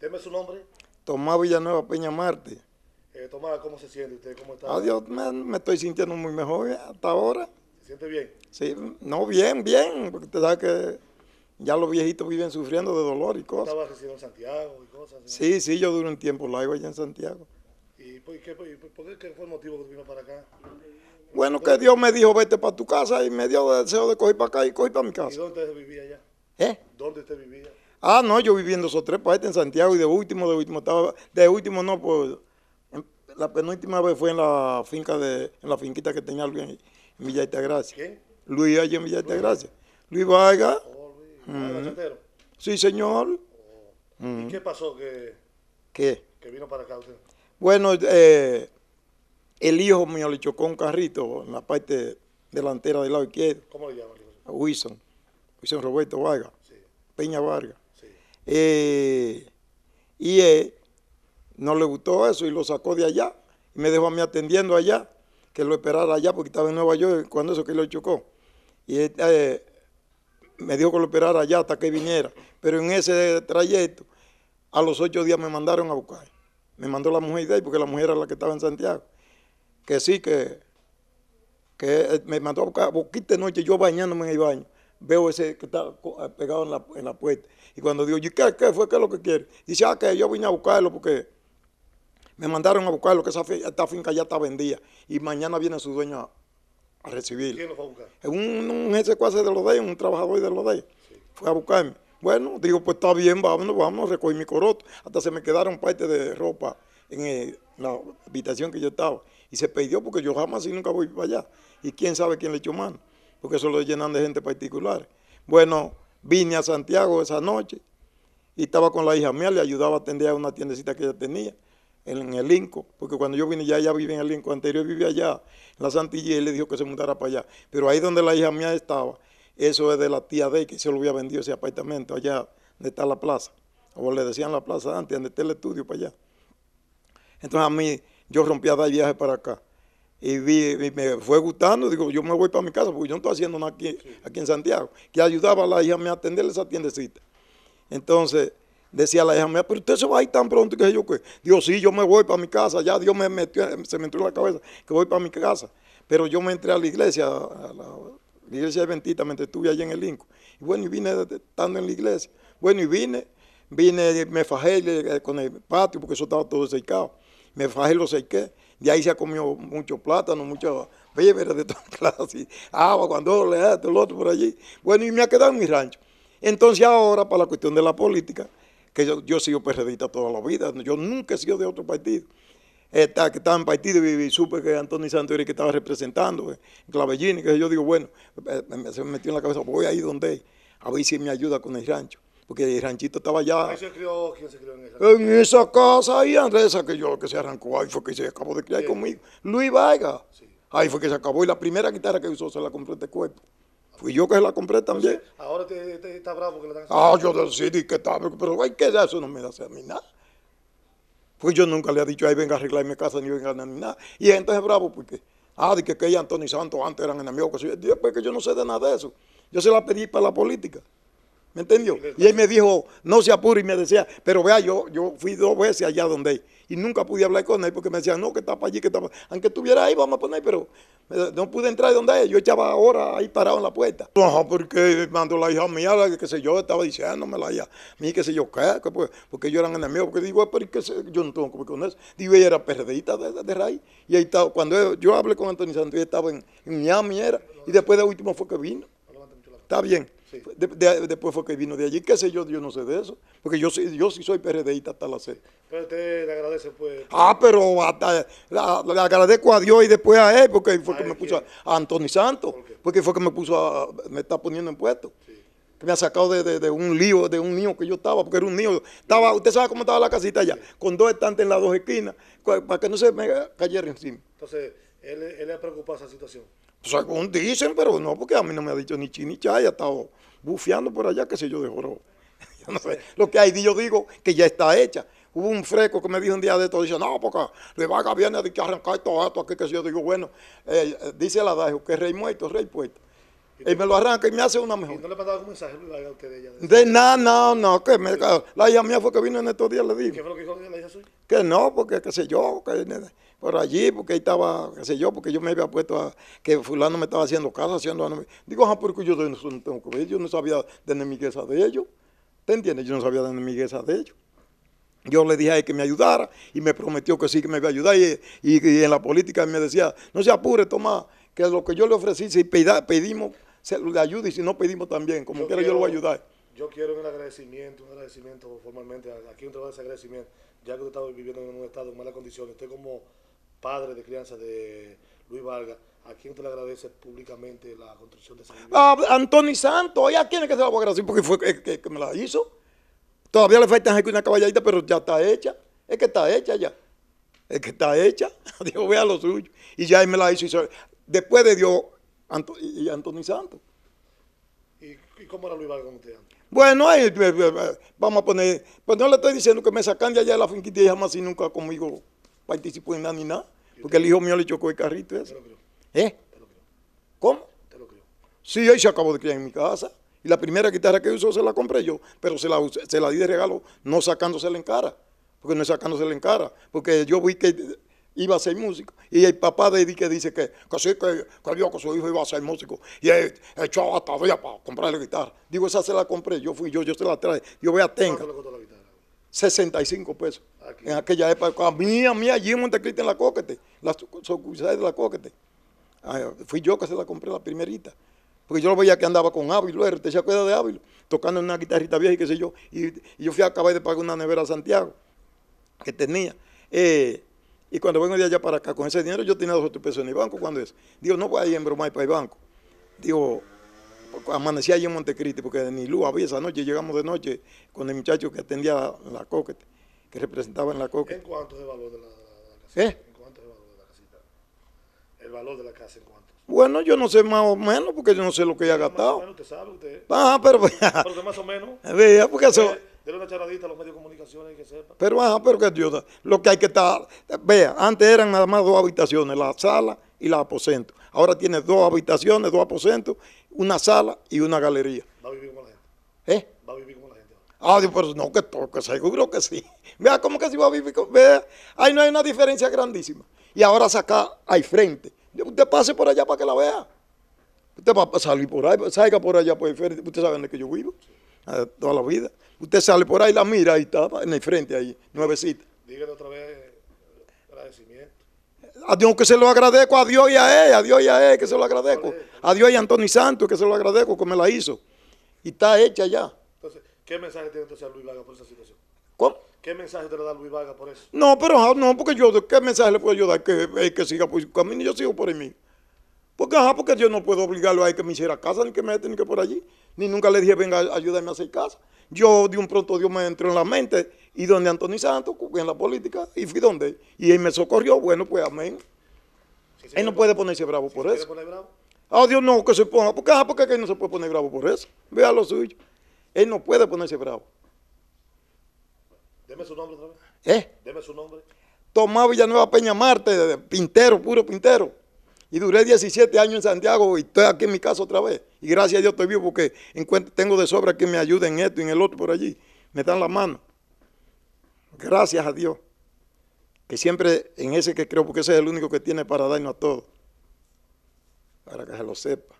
Deme su nombre. Tomás Villanueva Peña Marte. Eh, Tomás, ¿cómo se siente usted? ¿Cómo está? Adiós, me, me estoy sintiendo muy mejor hasta ahora. ¿Se siente bien? Sí, no, bien, bien, porque te da que ya los viejitos viven sufriendo de dolor y cosas. ¿Estaba recién en Santiago y cosas? Sí, sí, sí yo duré un tiempo largo allá en Santiago. ¿Y por qué, por qué, fue el motivo que vino para acá? Bueno, que Dios me dijo, vete para tu casa y me dio el deseo de coger para acá y coger para mi casa. ¿Y dónde usted vivía allá? ¿Eh? ¿Dónde usted vivía? Ah, no, yo viviendo esos tres países en Santiago y de último, de último, estaba, de último no, pues la penúltima vez fue en la finca de, en la finquita que tenía Luis en, Gracia. ¿Quién? Luis allí en Villa Gracia. Luis Vargas. Oh, Luis. Ah, sí, señor. Oh. ¿Y qué pasó que, ¿Qué? que vino para acá usted? Bueno, eh, el hijo mío le chocó un carrito en la parte delantera del lado izquierdo. ¿Cómo le hijo? Wilson. Wilson Roberto Vargas. Sí. Peña Vargas. Eh, y eh, no le gustó eso y lo sacó de allá. Y me dejó a mí atendiendo allá, que lo esperara allá porque estaba en Nueva York cuando eso que lo chocó. Y eh, me dijo que lo esperara allá hasta que viniera. Pero en ese trayecto, a los ocho días me mandaron a buscar. Me mandó la mujer de ahí porque la mujer era la que estaba en Santiago. Que sí, que, que me mandó a buscar. noche yo bañándome en el baño veo ese que está eh, pegado en la, puerta. Y cuando digo, ¿y qué, qué fue? ¿Qué es lo que quiere? Dice, ah, que yo vine a buscarlo porque me mandaron a buscarlo, que esa esta finca ya está vendida. Y mañana viene su dueño a, recibirlo. recibir. ¿Quién lo fue a buscar? Un, un jefe de los de un trabajador de los de Fue a buscarme. Bueno, digo, pues está bien, vamos, vamos, recogí mi coroto. Hasta se me quedaron partes de ropa en, en la habitación que yo estaba. Y se perdió porque yo jamás y nunca voy para allá. Y quién sabe quién le echó mano porque eso lo llenan de gente particular. Bueno, vine a Santiago esa noche y estaba con la hija mía, le ayudaba a atender a una tiendecita que ella tenía en el Inco, porque cuando yo vine ya, ella vivía en el Inco anterior, vivía allá en la Santilla y le dijo que se mudara para allá. Pero ahí donde la hija mía estaba, eso es de la tía de que se lo había vendido ese apartamento allá donde está la plaza, o le decían la plaza antes, donde está el estudio para allá. Entonces a mí yo rompía dar viaje para acá y, me fue gustando, digo, yo me voy para mi casa porque yo no estoy haciendo nada aquí, aquí en Santiago, que ayudaba a la hija mía a atender esa tiendecita. Entonces, decía la hija mía, pero usted se va a ir tan pronto que yo qué Dios sí, yo me voy para mi casa, ya Dios me metió, se me entró en la cabeza que voy para mi casa. Pero yo me entré a la iglesia, a la, iglesia iglesia Ventita, mientras estuve allí en el Inco. Y bueno, y vine estando en la iglesia. Bueno, y vine, vine, me fajé eh, con el patio, porque eso estaba todo secado. Me fajé, lo sequé de ahí se ha comido mucho plátano, muchas víveres de todas clases, agua, cuando le da el otro por allí. Bueno, y me ha quedado en mi rancho. Entonces ahora, para la cuestión de la política, que yo, yo he sido perredita toda la vida, yo nunca he sido de otro partido. Está, que estaba en partido y, supe que Antonio Santori que estaba representando, eh, Clavellini, que yo digo, bueno, eh, eh, se me metió en la cabeza, voy ahí donde, a ver si me ayuda con el rancho porque el ranchito estaba allá. ¿Quién se crió, quién se crió en, esa? en esa casa? ahí, Andrés, que yo que se arrancó, ahí fue que se acabó de criar conmigo. Luis Vega. Ahí fue que se acabó. Y la primera guitarra que usó se la compré de cuerpo. Fui yo que se la compré también. ahora te, está bravo ah, que la están Ah, yo decidí que estaba, pero ay, que eso no me da a mí nada. Pues yo nunca le he dicho, ahí venga a arreglar mi casa, ni venga a nada. Y entonces bravo porque, ah, de que, que ella, Antonio y Santos antes eran enemigos. Que, después que yo no sé de nada de eso. Yo se la pedí para la política. ¿Me entendió? Y él me dijo, no se apure, y me decía, pero vea, yo, yo fui dos veces allá donde y nunca pude hablar con él porque me decía, no, que está para allí, que está Aunque estuviera ahí, vamos a poner, pero no pude entrar donde él, yo echaba ahora ahí parado en la puerta. No, porque mandó la hija mía, la que sé yo, estaba diciéndome la hija que sé yo, qué, pues, porque ellos eran enemigos, porque digo, pero sé yo no tengo que con eso. Digo, ella era perdedita de, raíz, y ahí estaba, cuando yo hablé con Antonio Santos, ella estaba en, en Miami, y después de último fue que vino. Está bien después fue que vino de allí, qué sé yo, yo no sé de eso, porque yo, yo sí soy PRDista hasta la C. Pero usted le agradece pues. Ah, pero la, le agradezco a Dios y después a él, porque fue que me puso a, Anthony Santos, porque fue que me puso a, me está poniendo en puesto. Que me ha sacado de, un lío, de un niño que yo estaba, porque era un niño. Estaba, usted sabe cómo estaba la casita allá, con dos estantes en las dos esquinas, para que no se me cayera encima. Entonces, él, le ha preocupado esa situación. según dicen, pero no, porque a mí no me ha dicho ni chi ni chay, ha estado bufeando por allá, qué sé yo, de Lo que hay, yo digo que ya está hecha. Hubo un fresco que me dijo un día de esto, dice, no, porque le va a viene a arrancar todo esto aquí, que sé yo. Digo, bueno, eh, dice la adagio que rey muerto, rey puesto. Y, me lo arranca y me hace una mejor. ¿Y no le mandaba un mensaje a que de ella? De, nada, no, no, que me, la hija mía fue que vino en estos días, le dije. ¿Qué fue lo que dijo la hija suya? Que no, porque qué sé yo, que por allí, porque ahí estaba, qué sé yo, porque yo me había puesto a, que fulano me estaba haciendo caso, haciendo... Digo, ajá, ah, porque yo no, tengo que ver, yo no sabía de enemigueza de ellos, ¿te entiendes? Yo no sabía de enemigueza de ellos. Yo le dije a él que me ayudara y me prometió que sí, que me iba a ayudar y, y en la política me decía, no se apure, toma, que lo que yo le ofrecí, si pedimos se le ayude y si no pedimos también, como quiera quiero, yo lo voy a ayudar. Yo quiero un agradecimiento, un agradecimiento formalmente, aquí un trabajo de agradecimiento, ya que usted está viviendo en un estado en malas condiciones, usted como padre de crianza de Luis Vargas, ¿a quién te le agradece públicamente la construcción de esa vivienda? ah, Antoni Santo, a quién es que se la voy a agradecer? Porque fue que, que, me la hizo. Todavía le falta una caballadita, pero ya está hecha. Es que está hecha ya. Es que está hecha. Dios vea lo suyo. Y ya él me la hizo. Después de Dios, y Antonio Santos. ¿Y, cómo era Luis Vargas usted Bueno, ahí, eh, eh, eh, vamos a poner, pues no le estoy diciendo que me sacan de allá la finquita y jamás y nunca conmigo participó en nada ni nada, porque el hijo mío le chocó el carrito ese. Te ¿Eh? ¿Cómo? Sí, ahí se acabó de criar en mi casa. Y la primera guitarra que usó se la compré yo, pero se la, se la di de regalo, no sacándosela en cara, porque no es sacándosela en cara, porque yo vi que iba a ser músico. Y el papá de Eddie que dice que, que sí, que, que su hijo iba a ser músico. Y él echó hasta día para comprarle guitarra. Digo, esa se la compré, yo fui yo, yo se la traje. Yo voy a tenga. Le costó la guitarra? 65 pesos. En aquella época, a mí, a mí, allí en Montecristo en la Coquete, las sucursal de la Coquete. fui yo que se la compré la primerita. Porque yo lo veía que andaba con Ávilo, ¿te se acuerdas de Ávila? Tocando una guitarrita vieja y qué sé yo. Y, yo fui a acabar de pagar una nevera a Santiago que tenía. Eh, y cuando vengo de allá para acá con ese dinero, yo tenía 200 pesos en el banco. ¿Cuándo es? Digo, no voy a ir en bromay para el banco. Digo, amanecí allí en Montecristi porque ni luz había esa noche. Llegamos de noche con el muchacho que atendía la, la coquete, que representaba en la coquete. ¿En cuánto es el valor de la, casita? ¿Eh? ¿En cuánto es el valor de la casita? ¿El valor de la casa en cuánto? Bueno, yo no sé más o menos porque yo no sé lo que haya gastado. Más o menos, usted sabe, usted. Ah, pero. pero más o menos. Vea, porque eso. Eh, de una charadita a los medios de comunicación hay que sepa. Pero, ajá, pero que Dios, lo que hay que estar, vea, antes eran nada más dos habitaciones, la sala y la aposento. Ahora tiene dos habitaciones, dos aposentos, una sala y una galería. Va a vivir como la gente. ¿Eh? Va a vivir como la gente. Ah, Dios, pero no, que toque, seguro que sí. Vea cómo que sí va a vivir, vea, ahí no hay una diferencia grandísima. Y ahora saca ahí frente. Usted pase por allá para que la vea. Usted va a salir por ahí, salga por allá pues, usted frente. Ustedes saben que yo vivo. Sí toda la vida. Usted sale por ahí, la mira y estaba en el frente ahí, nuevecita. Dígale otra vez eh, agradecimiento. A Dios que se lo agradezco, a Dios y a él, a Dios y a él que se lo agradezco. A Dios y a Antonio Santos que se lo agradezco que me la hizo. Y está hecha ya. Entonces, ¿qué mensaje tiene entonces a Luis Vaga por esa situación? ¿Qué mensaje te le da Luis Vaga por eso? No, pero ah, no, porque yo, ¿qué mensaje le puedo yo dar? Que, eh, que siga por su camino, y yo sigo por el mío. Porque, ajá, porque yo no puedo obligarlo a él que me hiciera casa, ni que me meten, que por allí ni nunca le dije, venga, ayúdame a hacer casa. Yo de un pronto Dios me entró en la mente y donde Antonio Santos, en la política, y fui donde. Y él me socorrió, bueno, pues amén. él no puede ponerse bravo por eso. Ah, Dios no, que se ponga. ¿Por ah, qué? no se puede poner bravo por eso? Vea lo suyo. Él no puede ponerse bravo. Deme su nombre otra vez. ¿Eh? Deme su nombre. Tomás Villanueva Peña Marte, pintero, puro pintero. Y duré 17 años en Santiago y estoy aquí en mi casa otra vez. Y gracias a Dios estoy vivo porque tengo de sobra que me ayuden en esto y en el otro por allí. Me dan la mano. Gracias a Dios. Que siempre en ese que creo, porque ese es el único que tiene para darnos a todos. Para que se lo sepa.